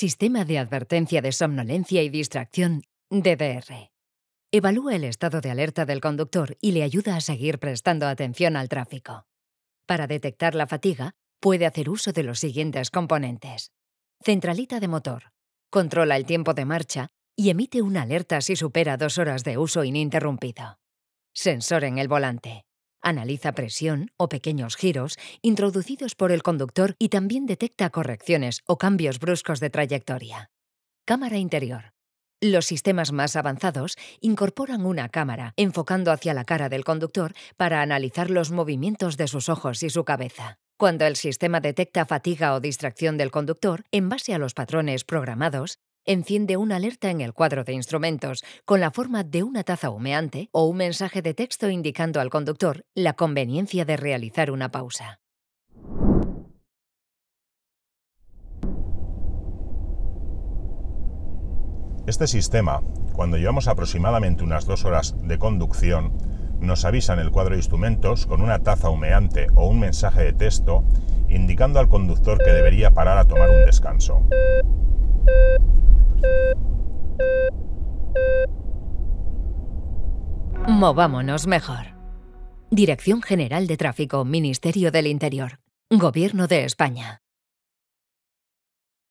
Sistema de Advertencia de Somnolencia y Distracción, DDR. Evalúa el estado de alerta del conductor y le ayuda a seguir prestando atención al tráfico. Para detectar la fatiga, puede hacer uso de los siguientes componentes. Centralita de motor. Controla el tiempo de marcha y emite una alerta si supera dos horas de uso ininterrumpido. Sensor en el volante. Analiza presión o pequeños giros introducidos por el conductor y también detecta correcciones o cambios bruscos de trayectoria. Cámara interior. Los sistemas más avanzados incorporan una cámara enfocando hacia la cara del conductor para analizar los movimientos de sus ojos y su cabeza. Cuando el sistema detecta fatiga o distracción del conductor, en base a los patrones programados, enciende una alerta en el cuadro de instrumentos con la forma de una taza humeante o un mensaje de texto indicando al conductor la conveniencia de realizar una pausa. Este sistema, cuando llevamos aproximadamente unas dos horas de conducción, nos avisa en el cuadro de instrumentos con una taza humeante o un mensaje de texto indicando al conductor que debería parar a tomar un descanso. Movámonos mejor. Dirección General de Tráfico, Ministerio del Interior, Gobierno de España.